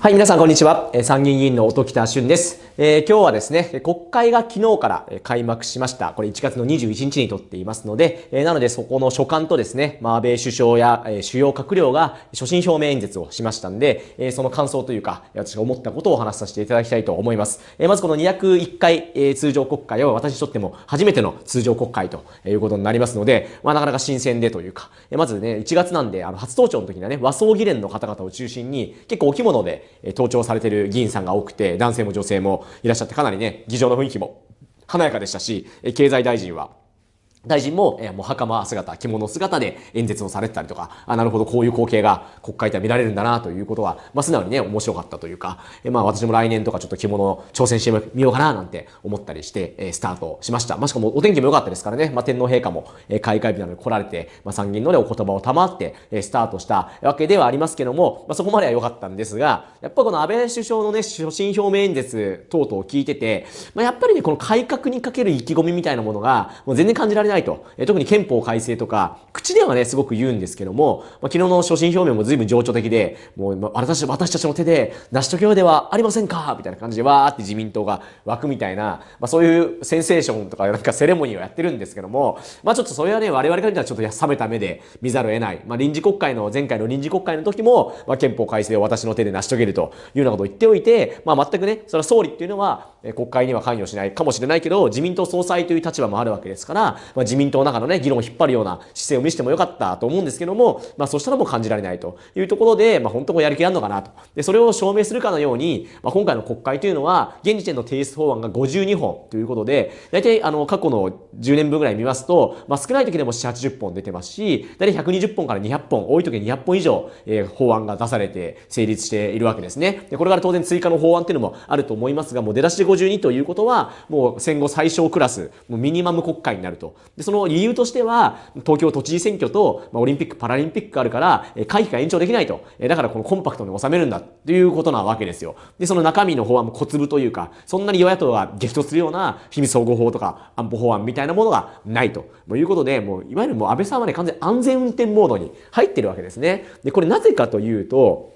はい、皆さんこんにちは。参議院議員の音多俊です。えー、今日はですね、国会が昨日から開幕しました。これ1月の21日にとっていますので、えー、なのでそこの所管とですね、まあ、倍首相や、え主要閣僚が所信表明演説をしましたんで、えー、その感想というか、私が思ったことをお話しさせていただきたいと思います。えー、まずこの201回、えー、通常国会は私にとっても初めての通常国会ということになりますので、まあ、なかなか新鮮でというか、えー、まずね、1月なんで、あの、初登庁の時にはね、和装議連の方々を中心に、結構お着物で、登庁されてる議員さんが多くて、男性も女性もいらっしゃって、かなりね、議場の雰囲気も華やかでしたし、経済大臣は、大臣も、えー、もう袴姿、着物姿で演説をされてたりとか、あ、なるほど、こういう光景が国会では見られるんだな、ということは、まあ、素直にね、面白かったというか、えー、まあ、私も来年とかちょっと着物挑戦してみようかな、なんて思ったりして、えー、スタートしました。まあ、しかもお天気も良かったですからね、まあ、天皇陛下も、えー、開会日などに来られて、まあ、参議院のね、お言葉を賜って、えー、スタートしたわけではありますけども、まあ、そこまでは良かったんですが、やっぱこの安倍首相のね、所信表明演説等々を聞いてて、まあ、やっぱりね、この改革にかける意気込みみたいなものが、もう全然感じられないないと。特に憲法改正とか、口ではね、すごく言うんですけども、まあ、昨日の所信表明も随分情緒的で、もう私私たちの手で成し遂げようではありませんかみたいな感じでわーって自民党が湧くみたいな、まあ、そういうセンセーションとかなんかセレモニーをやってるんですけども、まあちょっとそれはね、我々から見たらちょっと冷めた目で見ざるを得ない。まあ臨時国会の、前回の臨時国会の時も、まあ、憲法改正を私の手で成し遂げるというようなことを言っておいて、まあ全くね、それは総理っていうのは国会には関与しないかもしれないけど、自民党総裁という立場もあるわけですから、まあまあ、自民党の中のね、議論を引っ張るような姿勢を見せてもよかったと思うんですけども、まあ、そしたらもう感じられないというところで、まあ、本当こうやる気あるのかなと。で、それを証明するかのように、まあ、今回の国会というのは、現時点の提出法案が52本ということで、大体、あの、過去の10年分ぐらい見ますと、まあ、少ない時でも7、80本出てますし、大体120本から200本、多い時は200本以上、えー、法案が出されて成立しているわけですね。で、これから当然追加の法案っていうのもあると思いますが、もう出だしで52ということは、もう戦後最小クラス、もうミニマム国会になると。で、その理由としては、東京都知事選挙と、まあ、オリンピック・パラリンピックがあるから、え会期が延長できないと。えだからこのコンパクトに収めるんだ、ということなわけですよ。で、その中身の法案も小粒というか、そんなに与野党が激突するような秘密保護法とか安保法案みたいなものがないと。いうことで、もう、いわゆるもう安倍さんはね、完全安全運転モードに入ってるわけですね。で、これなぜかというと、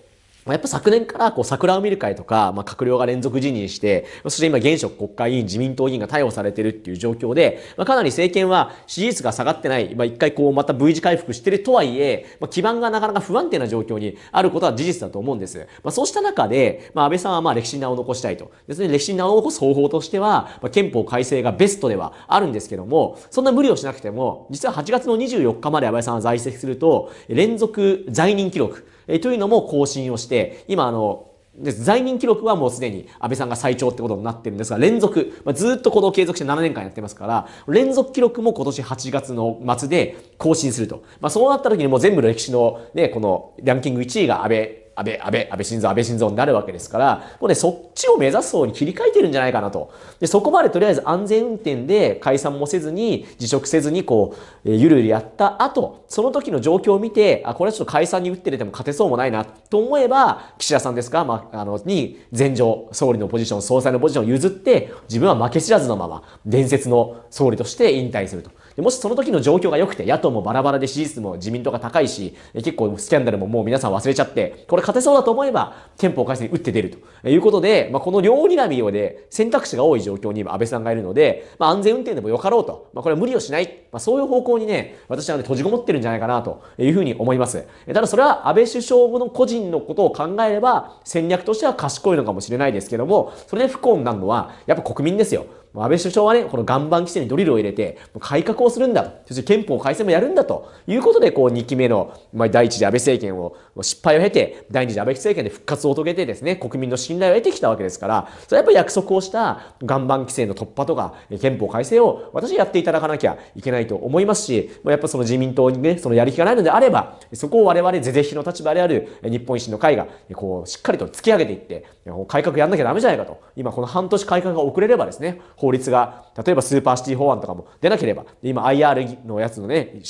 やっぱ昨年からこう桜を見る会とか、まあ、閣僚が連続辞任して、そして今現職国会議員、自民党議員が逮捕されてるっていう状況で、まあ、かなり政権は支持率が下がってない、まあ、一回こうまた V 字回復してるとはいえ、まあ、基盤がなかなか不安定な状況にあることは事実だと思うんです。まあ、そうした中で、まあ、安倍さんはまあ歴史に名を残したいと。別に歴史に名を残す方法としては、まあ、憲法改正がベストではあるんですけども、そんな無理をしなくても、実は8月の24日まで安倍さんは在籍すると、連続在任記録、えというのも更新をして、、今あの、在任記録はもうすでに安倍さんが最長ってことになってるんですが、連続、まあ、ずっとこの継続して7年間やってますから、連続記録も今年8月の末で更新すると。まあ、そうなった時にもう全部の歴史のね、このランキング1位が安倍安倍、安倍、安倍晋三、安倍晋三になるわけですから、もうね、そっちを目指す方に切り替えてるんじゃないかなと。で、そこまでとりあえず安全運転で解散もせずに、辞職せずに、こう、えー、ゆるゆるやった後、その時の状況を見て、あ、これはちょっと解散に打って出ても勝てそうもないな、と思えば、岸田さんですか、まあ、あの、に、前場、総理のポジション、総裁のポジションを譲って、自分は負け知らずのまま、伝説の総理として引退すると。でもしその時の状況が良くて、野党もバラバラで支持率も自民党が高いし、結構スキャンダルももう皆さん忘れちゃって、これ勝てそうだと思えば、憲法改正に打って出るということで、まあ、この両睨みをで選択肢が多い状況に今安倍さんがいるので、まあ、安全運転でもよかろうと、まあ、これは無理をしない、まあ、そういう方向にね、私は、ね、閉じこもってるんじゃないかなというふうに思います。ただそれは安倍首相の個人のことを考えれば、戦略としては賢いのかもしれないですけども、それで不幸になるのは、やっぱ国民ですよ。安倍首相はね、この岩盤規制にドリルを入れて、改革をするんだと。そして憲法改正もやるんだということで、こう2期目の、まあ、第一次安倍政権を失敗を経て、第二次安倍政権で復活を遂げてですね、国民の信頼を得てきたわけですから、それはやっぱり約束をした岩盤規制の突破とか、憲法改正を私やっていただかなきゃいけないと思いますし、やっぱその自民党にね、そのやる気がないのであれば、そこを我々是々非の立場である日本維新の会が、こう、しっかりと突き上げていって、改革やんなきゃダメじゃないかと。今この半年改革が遅れればですね、法律が、例えばスーパーシティ法案とかも出なければ、今 IR のやつのね、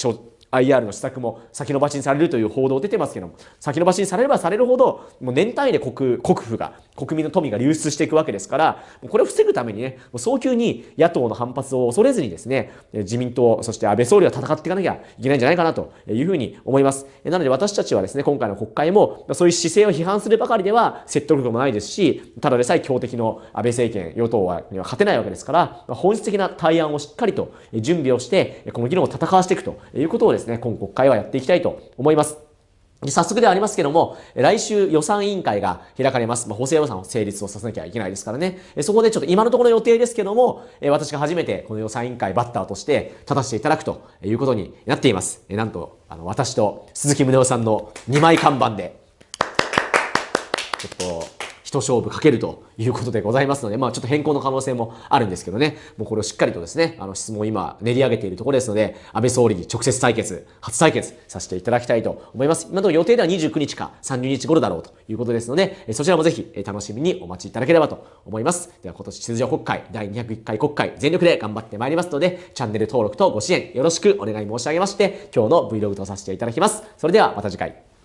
IR の施策も先延ばしにされるという報道出てますけども、先延ばしにされればされるほど、もう年単位で国、国府が、国民の富が流出していくわけですから、これを防ぐためにね、もう早急に野党の反発を恐れずにですね、自民党、そして安倍総理は戦っていかなきゃいけないんじゃないかなというふうに思います。なので私たちはですね、今回の国会も、そういう姿勢を批判するばかりでは説得力もないですし、ただでさえ強敵の安倍政権、与党はには勝てないわけですから、本質的な対案をしっかりと準備をして、この議論を戦わしていくということをですね、今国会はやっていきたいと思います。早速ではありますけども、来週予算委員会が開かれます。まあ、補正予算を成立をさせなきゃいけないですからね。そこでちょっと今のところ予定ですけども、私が初めてこの予算委員会バッターとして立たせていただくということになっています。なんと、あの、私と鈴木宗男さんの2枚看板で、ちょっと、一勝負かけるということでございますので、まあちょっと変更の可能性もあるんですけどね、もうこれをしっかりとですね、あの質問を今練り上げているところですので、安倍総理に直接対決、初対決させていただきたいと思います。今の予定では29日か30日頃だろうということですので、そちらもぜひ楽しみにお待ちいただければと思います。では今年通常国会第201回国会全力で頑張ってまいりますので、チャンネル登録とご支援よろしくお願い申し上げまして、今日の Vlog とさせていただきます。それではまた次回。